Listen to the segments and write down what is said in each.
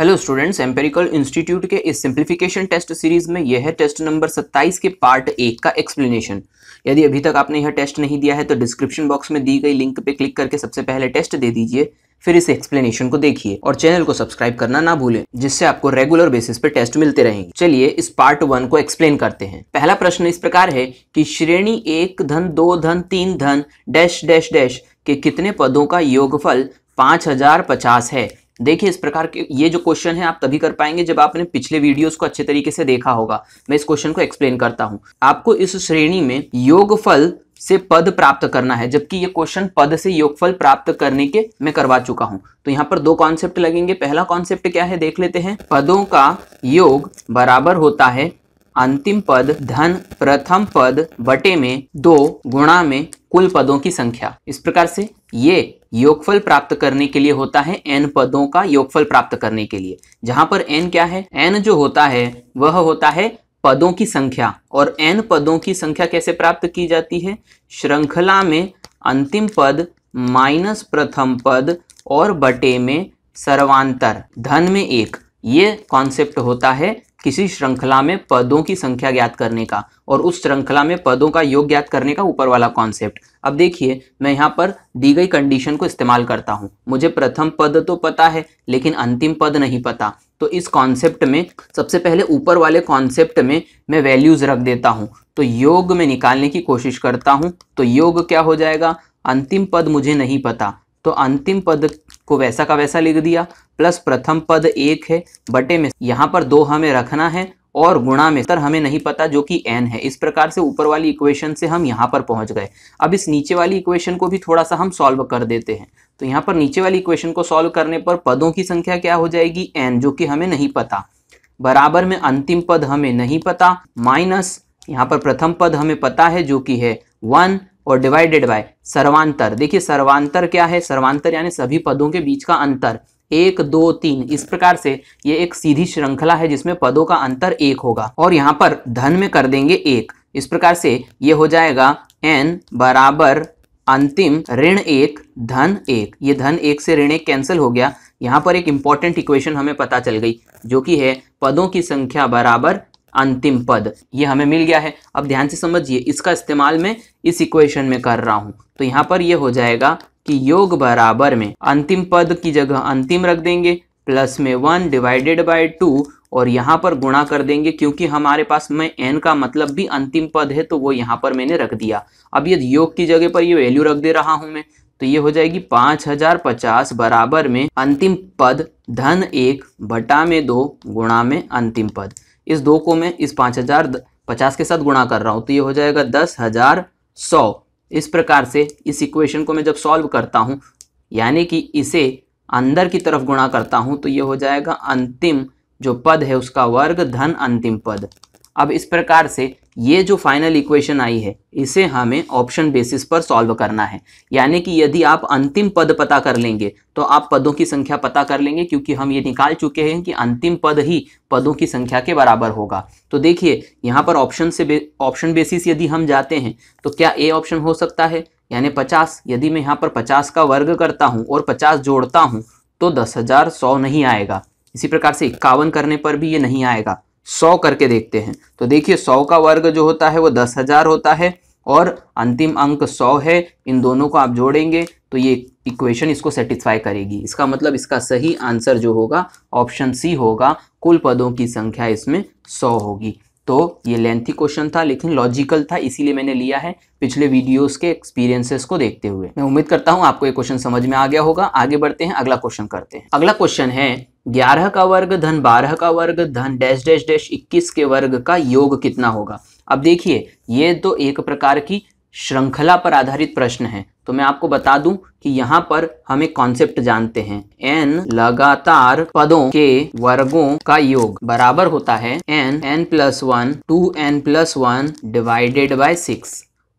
hello students empirical institute के इस simplification test series में यह है टेस्ट नंबर 27 के पार्ट एक का एक्सप्लेनेशन यदि अभी तक आपने यह टेस्ट नहीं दिया है तो डिस्क्रिप्शन बॉक्स में दी गई लिंक पे क्लिक करके सबसे पहले टेस्ट दे दीजिए फिर इस एक्सप्लेनेशन को देखिए और चैनल को सब्सक्राइब करना ना भूलें जिससे आपको रेगुलर बेसिस पे टेस्ट मिलते रहेंगे चलिए इस पार्ट वन को एक्सप्लेन करते हैं पहला प्रश्न इस प्रकार है कि श्रेणी एक धन दो धन तीन धन डैश डैश डैश के कितने पदों का योगफल पाँच हजार पचास है देखिए इस प्रकार के ये जो क्वेश्चन है आप तभी कर पाएंगे जब आपने पिछले वीडियोस को अच्छे तरीके से देखा होगा मैं इस क्वेश्चन को एक्सप्लेन करता हूं आपको इस श्रेणी में योगफल से पद प्राप्त करना है जबकि ये क्वेश्चन पद से योगफल प्राप्त करने के मैं करवा चुका हूं तो यहाँ पर दो कॉन्सेप्ट लगेंगे पहला कॉन्सेप्ट क्या है देख लेते हैं पदों का योग बराबर होता है अंतिम पद धन प्रथम पद बटे में दो गुणा में कुल पदों की संख्या इस प्रकार से ये योगफल प्राप्त करने के लिए होता है एन पदों का योगफल प्राप्त करने के लिए जहां पर एन क्या है एन जो होता है वह होता है पदों की संख्या और एन पदों की संख्या कैसे प्राप्त की जाती है श्रृंखला में अंतिम पद माइनस प्रथम पद और बटे में सर्वांतर धन में एक ये कॉन्सेप्ट होता है किसी श्रृंखला में पदों की संख्या ज्ञात करने का और उस श्रृंखला में पदों का योग ज्ञात करने का ऊपर वाला कॉन्सेप्ट अब देखिए मैं यहाँ पर दी गई कंडीशन को इस्तेमाल करता हूँ मुझे प्रथम पद तो पता है लेकिन अंतिम पद नहीं पता तो इस कॉन्सेप्ट में सबसे पहले ऊपर वाले कॉन्सेप्ट में मैं वैल्यूज़ रख देता हूँ तो योग में निकालने की कोशिश करता हूँ तो योग क्या हो जाएगा अंतिम पद मुझे नहीं पता तो अंतिम पद को वैसा का वैसा लिख दिया प्लस प्रथम पद एक है बटे में यहाँ पर दो हमें रखना है और गुणा में सर हमें नहीं पता जो कि एन है इस प्रकार से ऊपर वाली इक्वेशन से हम यहाँ पर पहुँच गए अब इस नीचे वाली इक्वेशन को भी थोड़ा सा हम सॉल्व कर देते हैं तो यहाँ पर नीचे वाली इक्वेशन को सॉल्व करने पर पदों की संख्या क्या हो जाएगी एन जो कि हमें नहीं पता बराबर में अंतिम पद हमें नहीं पता माइनस यहाँ पर प्रथम पद हमें पता है जो कि है वन और डिवाइडेड बाय सर्वांतर देखिए सर्वांतर क्या है सर्वांतर यानी सभी पदों के बीच का अंतर एक दो तीन इस प्रकार से ये एक सीधी श्रृंखला है जिसमें पदों का अंतर एक होगा और यहाँ पर धन में कर देंगे एक इस प्रकार से ये हो जाएगा एन बराबर अंतिम ऋण एक धन एक ये धन एक से ऋण एक कैंसिल हो गया यहाँ पर एक इंपॉर्टेंट इक्वेशन हमें पता चल गई जो कि है पदों की संख्या बराबर अंतिम पद ये हमें मिल गया है अब ध्यान से समझिए इसका इस्तेमाल मैं इस इक्वेशन में कर रहा हूँ तो यहाँ पर ये हो जाएगा कि योग बराबर में अंतिम पद की जगह अंतिम रख देंगे प्लस में वन डिवाइडेड बाय टू और यहाँ पर गुणा कर देंगे क्योंकि हमारे पास में एन का मतलब भी अंतिम पद है तो वो यहाँ पर मैंने रख दिया अब ये योग की जगह पर ये वैल्यू रख दे रहा हूँ मैं तो ये हो जाएगी पाँच हजार पचास बराबर में अंतिम पद धन एक बटा में दो गुणा में अंतिम पद इस दो को मैं इस पाँच हजार पचास के साथ गुणा कर रहा हूँ तो ये हो जाएगा दस हजार सौ इस प्रकार से इस इक्वेशन को मैं जब सॉल्व करता हूँ यानी कि इसे अंदर की तरफ गुणा करता हूँ तो ये हो जाएगा अंतिम जो पद है उसका वर्ग धन अंतिम पद अब इस प्रकार से ये जो फाइनल इक्वेशन आई है इसे हमें ऑप्शन बेसिस पर सॉल्व करना है यानी कि यदि आप अंतिम पद पता कर लेंगे तो आप पदों की संख्या पता कर लेंगे क्योंकि हम ये निकाल चुके हैं कि अंतिम पद ही पदों की संख्या के बराबर होगा तो देखिए यहाँ पर ऑप्शन से ऑप्शन बेसिस यदि हम जाते हैं तो क्या ए ऑप्शन हो सकता है यानी पचास यदि मैं यहाँ पर पचास का वर्ग करता हूँ और पचास जोड़ता हूँ तो दस हज़ार सौ नहीं आएगा इसी प्रकार से इक्यावन करने पर भी ये नहीं आएगा सौ करके देखते हैं तो देखिए सौ का वर्ग जो होता है वो दस हज़ार होता है और अंतिम अंक सौ है इन दोनों को आप जोड़ेंगे तो ये इक्वेशन इसको सेटिस्फाई करेगी इसका मतलब इसका सही आंसर जो होगा ऑप्शन सी होगा कुल पदों की संख्या इसमें सौ होगी तो ये लेंथी क्वेश्चन था लेकिन लॉजिकल था इसीलिए मैंने लिया है पिछले वीडियोस के एक्सपीरियंसेस को देखते हुए मैं उम्मीद करता हूं आपको ये क्वेश्चन समझ में आ गया होगा आगे बढ़ते हैं अगला क्वेश्चन करते हैं अगला क्वेश्चन है ग्यारह का वर्ग धन बारह का वर्ग धन डैश डैश डैश इक्कीस के वर्ग का योग कितना होगा अब देखिए ये तो एक प्रकार की श्रृंखला पर आधारित प्रश्न है तो मैं आपको बता दूं कि यहाँ पर हम एक कॉन्सेप्ट जानते हैं एन लगातार पदों के वर्गों का योग बराबर होता है n n plus one two n plus one divided by six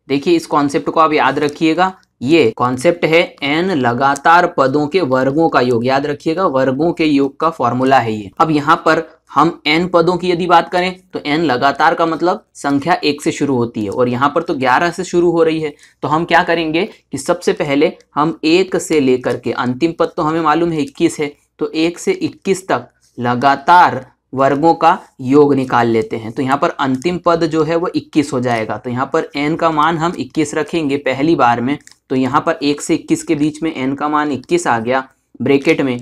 देखिए इस कॉन्सेप्ट को आप याद रखिएगा ये कॉन्सेप्ट है एन लगातार पदों के वर्गों का योग याद रखिएगा वर्गों के योग का फॉर्मूला है ये अब यहाँ पर हम एन पदों की यदि बात करें तो एन लगातार का मतलब संख्या एक से शुरू होती है और यहाँ पर तो ग्यारह से शुरू हो रही है तो हम क्या करेंगे कि सबसे पहले हम एक से लेकर के अंतिम पद तो हमें मालूम है इक्कीस है तो एक से इक्कीस तक लगातार वर्गों का योग निकाल लेते हैं तो यहाँ पर अंतिम पद जो है वो 21 हो जाएगा तो यहाँ पर n का मान हम 21 रखेंगे पहली बार में तो यहाँ पर 1 से 21 के बीच में n का मान 21 आ गया ब्रेकेट में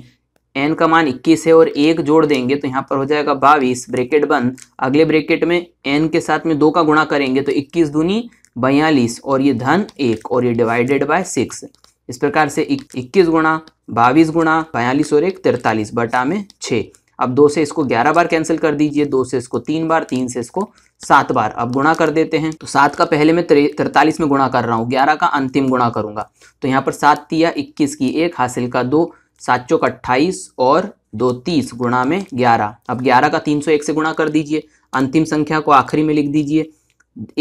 एन का मान इक्कीस है और एक जोड़ देंगे तो यहाँ पर हो जाएगा बाईस ब्रेकेट बंद अगले ब्रेकेट में एन के साथ में दो का गुणा करेंगे तो इक्कीस दूनी बयालीस और ये धन एक और ये डिवाइडेड बाय सिक्स इस प्रकार से इक्कीस गुणा बाईस गुणा बयालीस और एक तिरतालीस बटा में छः अब दो से इसको ग्यारह बार कैंसिल कर दीजिए दो से इसको तीन बार तीन से इसको सात बार अब गुणा कर देते हैं तो सात का पहले मैं तिरतालीस में गुणा कर रहा हूँ ग्यारह का अंतिम गुणा करूंगा तो यहाँ पर सात तिया इक्कीस की एक हासिल का दो सात चौक अट्ठाईस और दो तीस गुणा में ग्यारह अब ग्यारह का तीन सौ एक से गुणा कर दीजिए अंतिम संख्या को आखिरी में लिख दीजिए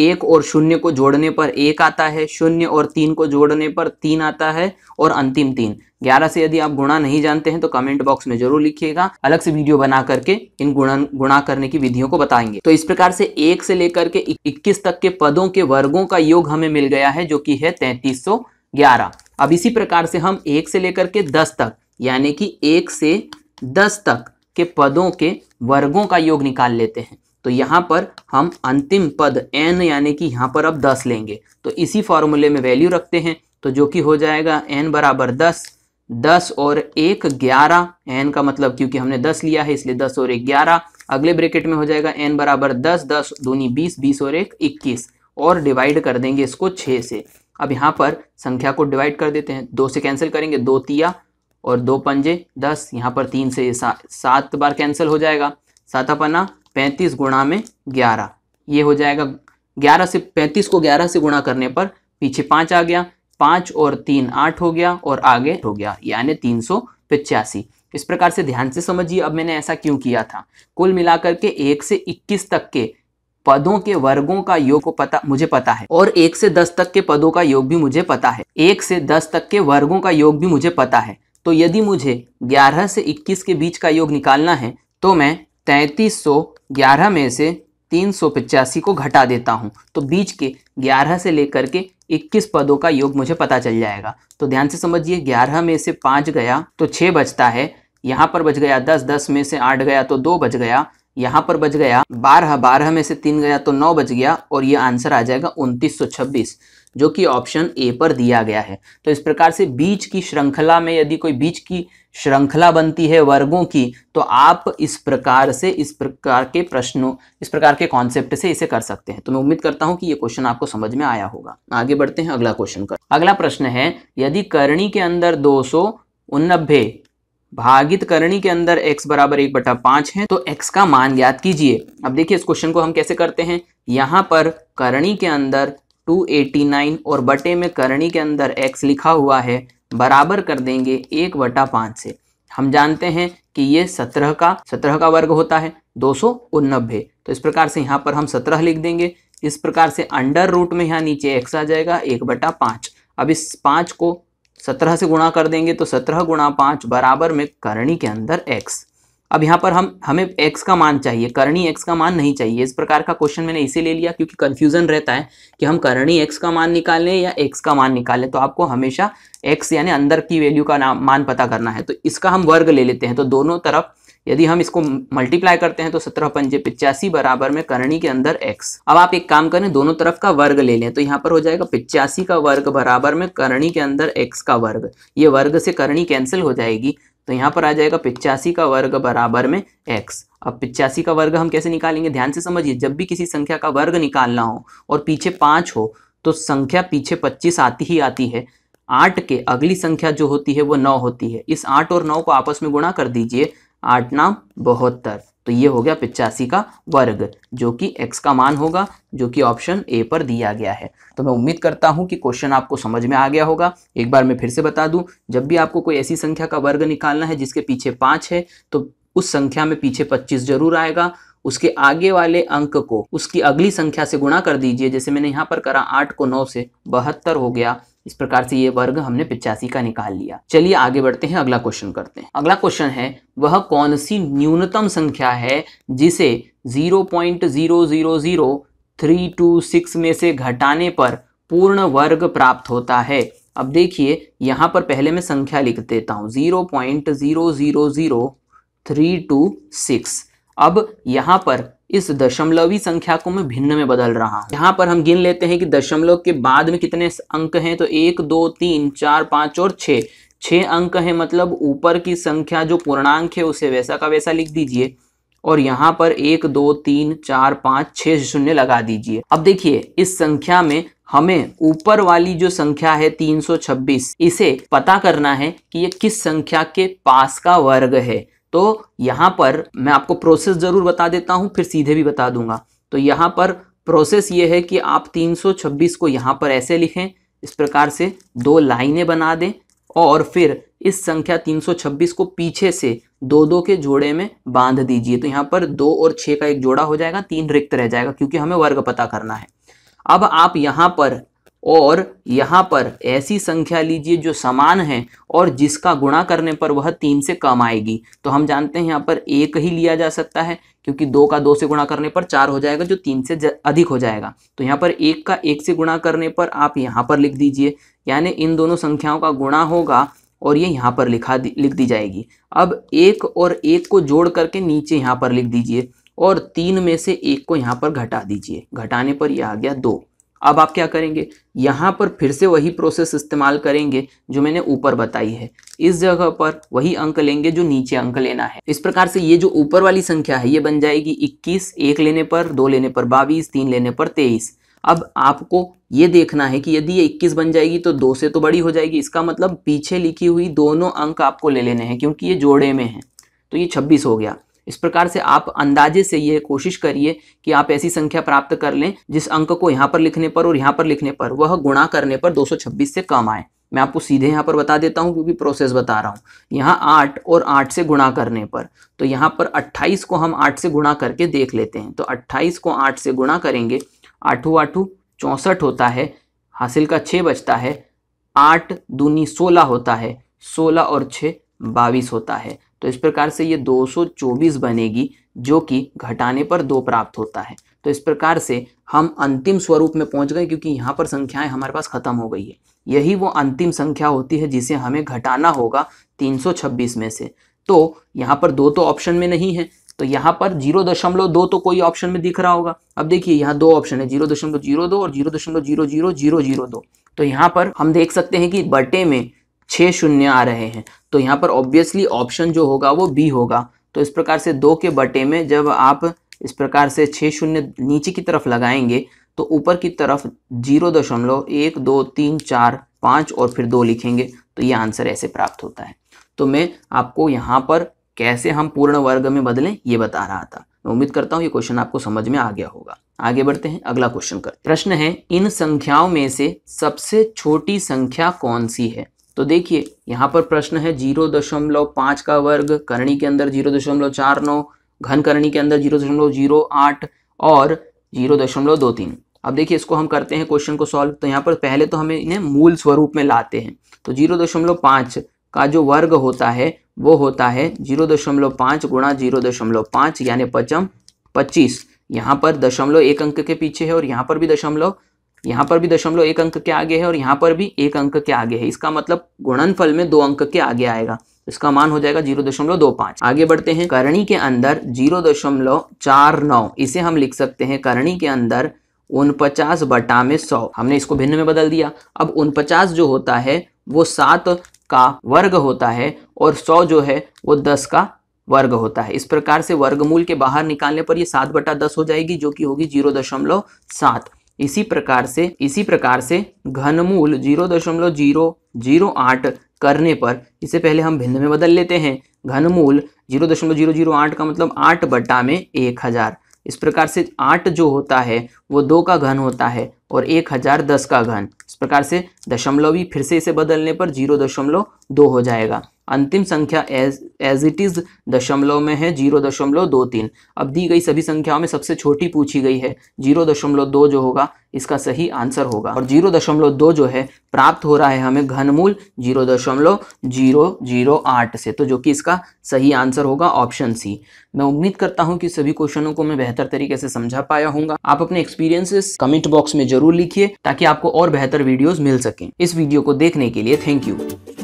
एक और शून्य को जोड़ने पर एक आता है शून्य और तीन को जोड़ने पर तीन आता है और अंतिम तीन ग्यारह से यदि आप गुणा नहीं जानते हैं तो कमेंट बॉक्स में जरूर लिखिएगा अलग से वीडियो बना करके इन गुणन गुणा करने की विधियों को बताएंगे तो इस प्रकार से एक से लेकर के इक्कीस तक के पदों के वर्गों का योग हमें मिल गया है जो कि है तैंतीस ग्यारह अब इसी प्रकार से हम एक से लेकर के दस तक यानी कि एक से दस तक के पदों के वर्गों का योग निकाल लेते हैं तो यहाँ पर हम अंतिम पद एन यानी कि यहाँ पर अब दस लेंगे तो इसी फॉर्मूले में वैल्यू रखते हैं तो जो कि हो जाएगा एन बराबर दस दस और एक ग्यारह एन का मतलब क्योंकि हमने दस लिया है इसलिए दस और एक ग्यारह अगले ब्रेकेट में हो जाएगा एन बराबर दस दस दूनी बीस बीस और एक इक्कीस और डिवाइड कर देंगे इसको छः से अब यहाँ पर संख्या को डिवाइड कर देते हैं दो से कैंसिल करेंगे दो तिया और दो पंजे दस यहाँ पर तीन से सात बार कैंसिल हो जाएगा सात पना पैंतीस गुणा में ग्यारह ये हो जाएगा ग्यारह से पैंतीस को ग्यारह से गुणा करने पर पीछे पाँच आ गया पाँच और तीन आठ हो गया और आगे हो गया यानी तीन सौ पिचासी इस प्रकार से ध्यान से समझिए अब मैंने ऐसा क्यों किया था कुल मिलाकर के एक से इक्कीस तक के पदों के वर्गों का योग को पता मुझे पता है और एक से दस तक के पदों का योग भी मुझे पता है एक से दस तक के वर्गों का योग भी मुझे पता है तो यदि मुझे 11 से 21 के बीच का योग निकालना है तो मैं तैंतीस में से तीन को घटा देता हूँ तो बीच के 11 से लेकर के 21 पदों का योग मुझे पता चल जाएगा तो ध्यान से समझिए 11 में से 5 गया तो छः बचता है यहाँ पर बच गया दस दस में से आठ गया तो दो बच गया यहाँ पर बच गया बारह बारह में से तीन गया तो नौ बच गया और ये आंसर आ जाएगा उनतीस जो कि ऑप्शन ए पर दिया गया है तो इस प्रकार से बीच की श्रृंखला में यदि कोई बीच की श्रृंखला बनती है वर्गों की तो आप इस प्रकार से इस प्रकार के प्रश्नों इस प्रकार के कॉन्सेप्ट से इसे कर सकते हैं तो मैं उम्मीद करता हूं कि ये क्वेश्चन आपको समझ में आया होगा आगे बढ़ते हैं अगला क्वेश्चन कर अगला प्रश्न है यदि करणी के अंदर दो भागित करणी के अंदर x बराबर एक बटा पांच है तो x का मान ज्ञात कीजिए अब देखिए इस क्वेश्चन को हम कैसे करते हैं यहां पर करणी के अंदर 289 और बटे में करणी के अंदर x लिखा हुआ है बराबर कर देंगे एक बटा पाँच से हम जानते हैं कि ये सत्रह का सत्रह का वर्ग होता है दो सौ उनबे तो इस प्रकार से यहाँ पर हम सत्रह लिख देंगे इस प्रकार से अंडर रूट में यहाँ नीचे एक्स आ जाएगा एक बटा पाँच अब इस पाँच को सत्रह से गुणा कर देंगे तो सत्रह गुणा पाँच बराबर में करणी के अंदर एक्स अब यहाँ पर हम हमें x का मान चाहिए करणी x का मान नहीं चाहिए इस प्रकार का क्वेश्चन मैंने इसे ले लिया क्योंकि कन्फ्यूजन रहता है कि हम करणी x का मान निकालें या x का मान निकालें तो आपको हमेशा x यानी अंदर की वैल्यू का नाम मान पता करना है तो इसका हम वर्ग ले लेते हैं तो दोनों तरफ यदि हम इसको मल्टीप्लाई करते हैं तो सत्रह पंजे पिचासी बराबर में करणी के अंदर x अब आप एक काम करें दोनों तरफ का वर्ग ले लें तो यहाँ पर हो जाएगा पिचासी का वर्ग बराबर में करणी के अंदर x का वर्ग ये वर्ग से करणी कैंसिल हो जाएगी तो यहाँ पर आ जाएगा पिचासी का वर्ग बराबर में एक्स अब पिचासी का वर्ग हम कैसे निकालेंगे ध्यान से समझिए जब भी किसी संख्या का वर्ग निकालना हो और पीछे पाँच हो तो संख्या पीछे पच्चीस आती ही आती है आठ के अगली संख्या जो होती है वो नौ होती है इस आठ और नौ को आपस में गुणा कर दीजिए आठ नाम बहत्तर तो ये हो गया पिचासी का वर्ग जो कि x का मान होगा जो कि ऑप्शन ए पर दिया गया है तो मैं उम्मीद करता हूं कि क्वेश्चन आपको समझ में आ गया होगा एक बार मैं फिर से बता दूं जब भी आपको कोई ऐसी संख्या का वर्ग निकालना है जिसके पीछे पाँच है तो उस संख्या में पीछे पच्चीस जरूर आएगा उसके आगे वाले अंक को उसकी अगली संख्या से गुणा कर दीजिए जैसे मैंने यहाँ पर करा आठ को नौ से बहत्तर हो गया इस प्रकार से ये वर्ग हमने पिचासी का निकाल लिया चलिए आगे बढ़ते हैं अगला क्वेश्चन करते हैं अगला क्वेश्चन है वह कौन सी न्यूनतम संख्या है जिसे zero point zero zero zero three two six में से घटाने पर पूर्ण वर्ग प्राप्त होता है अब देखिए यहाँ पर पहले मैं संख्या लिख देता हूँ zero point zero zero zero three two six अब यहाँ पर इस दशमलवी संख्या को मैं भिन्न में बदल रहा हूँ यहाँ पर हम गिन लेते हैं कि दशमलव के बाद में कितने अंक हैं तो एक दो तीन चार पाँच और छः छः अंक हैं मतलब ऊपर की संख्या जो पूर्णांक है उसे वैसा का वैसा लिख दीजिए और यहाँ पर एक दो तीन चार पाँच छः शून्य लगा दीजिए अब देखिए इस संख्या में हमें ऊपर वाली जो संख्या है 326 इसे पता करना है कि ये किस संख्या के पास का वर्ग है तो यहाँ पर मैं आपको प्रोसेस ज़रूर बता देता हूँ फिर सीधे भी बता दूंगा तो यहाँ पर प्रोसेस ये है कि आप 326 को यहाँ पर ऐसे लिखें इस प्रकार से दो लाइनें बना दें और फिर इस संख्या 326 को पीछे से दो दो के जोड़े में बांध दीजिए तो यहाँ पर दो और छः का एक जोड़ा हो जाएगा तीन रिक्त रह जाएगा क्योंकि हमें वर्ग पता करना है अब आप यहाँ पर और यहाँ पर ऐसी संख्या लीजिए जो समान है और जिसका गुणा करने पर वह तीन से कम आएगी तो हम जानते हैं यहाँ पर एक ही लिया जा सकता है क्योंकि दो का दो से गुणा करने पर चार हो जाएगा जो तीन से अधिक हो जाएगा तो यहाँ पर एक का एक से गुणा करने पर आप यहाँ पर लिख दीजिए यानी इन दोनों संख्याओं का गुणा होगा और ये यहाँ पर लिखा दी, लिख दी जाएगी अब एक और एक को जोड़ करके नीचे यहाँ पर लिख दीजिए और तीन में से एक को यहाँ पर घटा दीजिए घटाने पर यह आ गया दो अब आप क्या करेंगे यहाँ पर फिर से वही प्रोसेस इस्तेमाल करेंगे जो मैंने ऊपर बताई है इस जगह पर वही अंक लेंगे जो नीचे अंक लेना है इस प्रकार से ये जो ऊपर वाली संख्या है ये बन जाएगी 21 एक लेने पर दो लेने पर 22 तीन लेने पर 23 अब आपको ये देखना है कि यदि ये 21 बन जाएगी तो दो से तो बड़ी हो जाएगी इसका मतलब पीछे लिखी हुई दोनों अंक आपको ले लेने हैं क्योंकि ये जोड़े में है तो ये छब्बीस हो गया इस प्रकार से आप अंदाजे से ये कोशिश करिए कि आप ऐसी संख्या प्राप्त कर लें जिस अंक को यहाँ पर लिखने पर और यहाँ पर लिखने पर वह गुणा करने पर 226 से कम आए मैं आपको सीधे यहाँ पर बता देता हूँ क्योंकि प्रोसेस बता रहा हूँ यहाँ आठ और आठ से गुणा करने पर तो यहाँ पर अट्ठाईस को हम आठ से गुणा करके देख लेते हैं तो अट्ठाईस को आठ से गुणा करेंगे आठू आठू चौंसठ होता है हासिल का छः बचता है आठ दूनी सोलह होता है सोलह और छः बाईस होता है तो इस प्रकार से ये 224 बनेगी जो कि घटाने पर दो प्राप्त होता है तो इस प्रकार से हम अंतिम स्वरूप में पहुंच गए क्योंकि यहाँ पर संख्याएं हमारे पास खत्म हो गई है यही वो अंतिम संख्या होती है जिसे हमें घटाना होगा 326 में से तो यहाँ पर दो तो ऑप्शन में नहीं है तो यहाँ पर जीरो दशमलव दो तो कोई ऑप्शन में दिख रहा होगा अब देखिए यहाँ दो ऑप्शन है जीरो दशमलव जीरो दो और जीरो दशमलव जीरो जीरो जीरो जीरो दो तो यहाँ पर हम देख सकते हैं कि बटे में छः शून्य आ रहे हैं तो यहाँ पर ऑब्वियसली ऑप्शन जो होगा वो बी होगा तो इस प्रकार से दो के बटे में जब आप इस प्रकार से छः शून्य नीचे की तरफ लगाएंगे तो ऊपर की तरफ जीरो दशमलव एक दो तीन चार पाँच और फिर दो लिखेंगे तो ये आंसर ऐसे प्राप्त होता है तो मैं आपको यहाँ पर कैसे हम पूर्ण वर्ग में बदलें ये बता रहा था मैं उम्मीद करता हूँ ये क्वेश्चन आपको समझ में आ गया होगा आगे बढ़ते हैं अगला क्वेश्चन करते प्रश्न है इन संख्याओं में से सबसे छोटी संख्या कौन सी है तो देखिए यहाँ पर प्रश्न है जीरो दशमलव पाँच का वर्ग करणी के अंदर जीरो दशमलव चार नौ घन करणी के अंदर जीरो दशमलव जीरो आठ और जीरो दशमलव दो तीन अब देखिए इसको हम करते हैं क्वेश्चन को सॉल्व तो यहाँ पर पहले तो हमें इन्हें मूल स्वरूप में लाते हैं तो जीरो दशमलव पाँच का जो वर्ग होता है वो होता है जीरो दशमलव पाँच गुणा जीरो दशमलव पाँच यानी पचम पच्चीस यहाँ पर दशमलव एक अंक के पीछे है और यहाँ पर भी दशमलव यहाँ पर भी दशमलव एक अंक के आगे है और यहाँ पर भी एक अंक के आगे है इसका मतलब गुणनफल में दो अंक के आगे आएगा तो इसका मान हो जाएगा जीरो दशमलव दो पांच आगे बढ़ते हैं करणी के अंदर जीरो दशमलव चार नौ इसे हम लिख सकते हैं करणी के अंदर उनपचास बटा में सौ हमने इसको भिन्न में बदल दिया अब उनपचास जो होता है वो सात का वर्ग होता है और सौ जो है वो दस का वर्ग होता है इस प्रकार से वर्गमूल के बाहर निकालने पर ये सात बटा दस हो जाएगी जो कि होगी जीरो दशमलव सात इसी प्रकार से इसी प्रकार से घनमूल जीरो दशमलव जीरो जीरो आठ करने पर इसे पहले हम भिन्न में बदल लेते हैं घनमूल जीरो दशमलव जीरो जीरो आठ का मतलब आठ बट्टा में एक हज़ार इस प्रकार से आठ जो होता है वो दो का घन होता है और एक हज़ार दस का घन इस प्रकार से भी फिर से इसे बदलने पर जीरो दशमलव दो हो जाएगा अंतिम संख्या एज एज इट इज़ दशमलव में है जीरो दशमलव दो तीन अब दी गई सभी संख्याओं में सबसे छोटी पूछी गई है जीरो दशमलव दो जो होगा इसका सही आंसर होगा और जीरो दशमलव दो जो है प्राप्त हो रहा है हमें घनमूल जीरो दशमलव जीरो जीरो आठ से तो जो कि इसका सही आंसर होगा ऑप्शन सी मैं उम्मीद करता हूं कि सभी क्वेश्चनों को मैं बेहतर तरीके से समझा पाया हूँ आप अपने एक्सपीरियंसेस कमेंट बॉक्स में जरूर लिखिए ताकि आपको और बेहतर वीडियोज मिल सके इस वीडियो को देखने के लिए थैंक यू